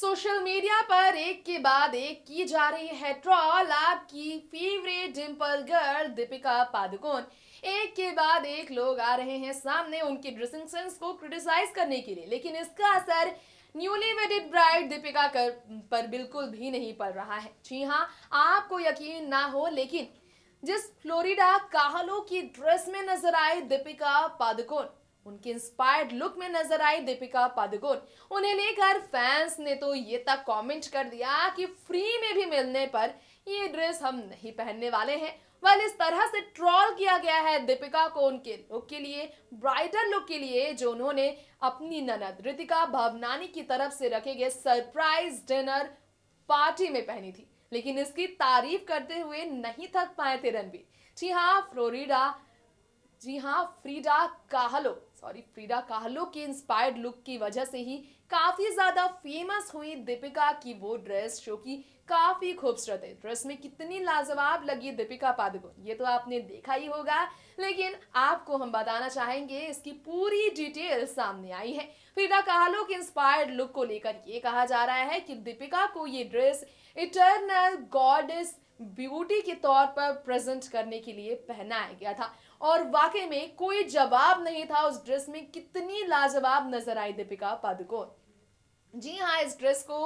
social media पर एक के बाद एक की जा रही है ट्रॉल आपकी favourite dimple girl Deepika Padukone एक के बाद एक लोग आ रहे हैं सामने उनके ड्रेसिंग सेंस को क्रिटिसाइज करने के लिए लेकिन इसका असर न्यूली वेडेड ब्राइड दीपिका कर पर बिल्कुल भी नहीं पड़ रहा है जी हाँ आपको यकीन ना हो लेकिन जिस फ्लोरिडा काहलो की ड्रेस में नजर आए दीपिका पादुकोण उनके इंस्पायर्ड लुक में नजर आई दीपिका पादुकोण उन्हें लेकर फैंस ने तो ये तक कमेंट कर दिया कि फ्री में भी मिलने पर ये ड्रेस हम नहीं पहनने वाले हैं वेल इस तरह से ट्रॉल किया गया है दीपिका को उनके लुक के लिए ब्राइडल लुक के लिए जो उन्होंने अपनी ननद ऋतिका भवनानी की तरफ से रखे गए सरप्राइज डिनर पार्टी में पहनी थी लेकिन इसकी तारीफ करते हुए नहीं थक पाए थे रणबीर जी हाँ फ्लोरिडा जी हाँ Frida Kahlo sorry Frida Kahlo की इंस्पायर्ड लुक की वजह से ही काफ़ी ज़्यादा फेमस हुई दीपिका की वो ड्रेस जो कि काफ़ी खूबसूरत है ड्रेस में कितनी लाजवाब लगी दीपिका पादुकोण ये तो आपने देखा ही होगा लेकिन आपको हम बताना चाहेंगे इसकी पूरी डिटेल सामने आई है फ्रीडा काहलो के इंस्पायर्ड लुक को लेकर ये कहा जा रहा है कि दीपिका को ये ड्रेस इटर्नल गॉडेस ब्यूटी के तौर पर प्रेजेंट करने के लिए पहनाया गया था और वाकई में कोई जवाब नहीं था उस ड्रेस में कितनी लाजवाब नजर आई दीपिका पादुकोण जी हाँ इस ड्रेस को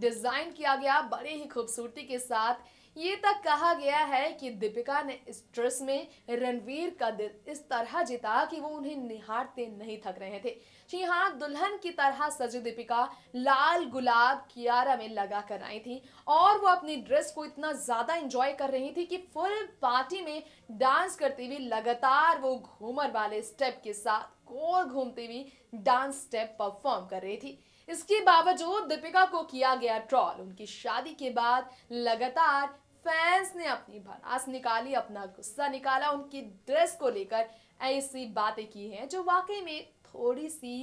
डिज़ाइन किया गया बड़े ही खूबसूरती के साथ ये तक कहा गया है कि दीपिका ने इस ड्रेस में रणवीर का दिल इस तरह जिता कि वो उन्हें निहारते नहीं थक रहे थे जी हाँ दुल्हन की तरह सजी दीपिका लाल गुलाब कियारा में लगा कर आई थी और वो अपनी ड्रेस को इतना ज़्यादा एंजॉय कर रही थी कि फुल पार्टी में डांस करती हुई लगातार वो घूमर वाले स्टेप के साथ गोल घूमती हुई डांस स्टेप परफॉर्म कर रही थी इसके बावजूद दीपिका को किया गया ट्रॉल उनकी शादी के बाद लगातार फैंस ने अपनी भड़ास निकाली अपना गुस्सा निकाला उनकी ड्रेस को लेकर ऐसी बातें की हैं जो वाकई में थोड़ी सी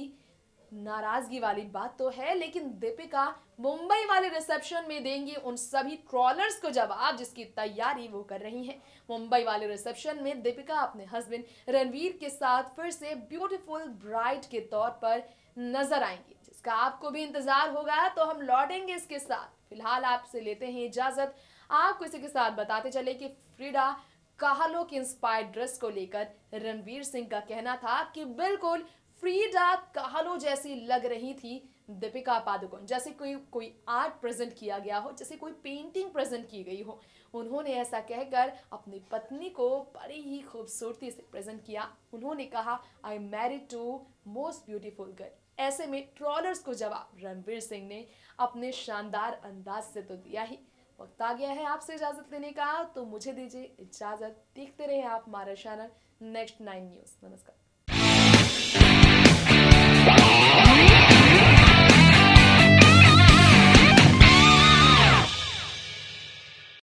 नाराजगी वाली बात तो है लेकिन दीपिका मुंबई वाले रिसेप्शन में देंगी उन सभी ट्रॉलर्स को जवाब जिसकी तैयारी वो कर रही हैं मुंबई वाले रिसेप्शन में दीपिका अपने हस्बैंड रणवीर के साथ फिर से ब्यूटीफुल ब्राइड के तौर पर नजर आएंगी जिसका आपको भी इंतजार होगा तो हम लौटेंगे इसके साथ फिलहाल आपसे लेते हैं इजाजत आपको इसी के साथ बताते चले कि फ्रीडा कहालो के इंस्पायर्ड ड्रेस को लेकर रणवीर सिंह का कहना था कि बिल्कुल फ्रीडा कहलो जैसी लग रही थी दीपिका पादुकोण जैसे कोई कोई आर्ट प्रेजेंट किया गया हो जैसे कोई पेंटिंग प्रेजेंट की गई हो उन्होंने ऐसा कहकर अपनी पत्नी को बड़ी ही खूबसूरती से प्रेजेंट किया उन्होंने कहा I married to most beautiful girl ऐसे में ट्रॉलर्स को जवाब रणवीर सिंह ने अपने शानदार अंदाज से तो दिया ही वक्त आ गया है आपसे इजाज़त लेने का तो मुझे दीजिए इजाज़त देखते रहे आप हमारा चैनल नेक्स्ट नाइन न्यूज़ नमस्कार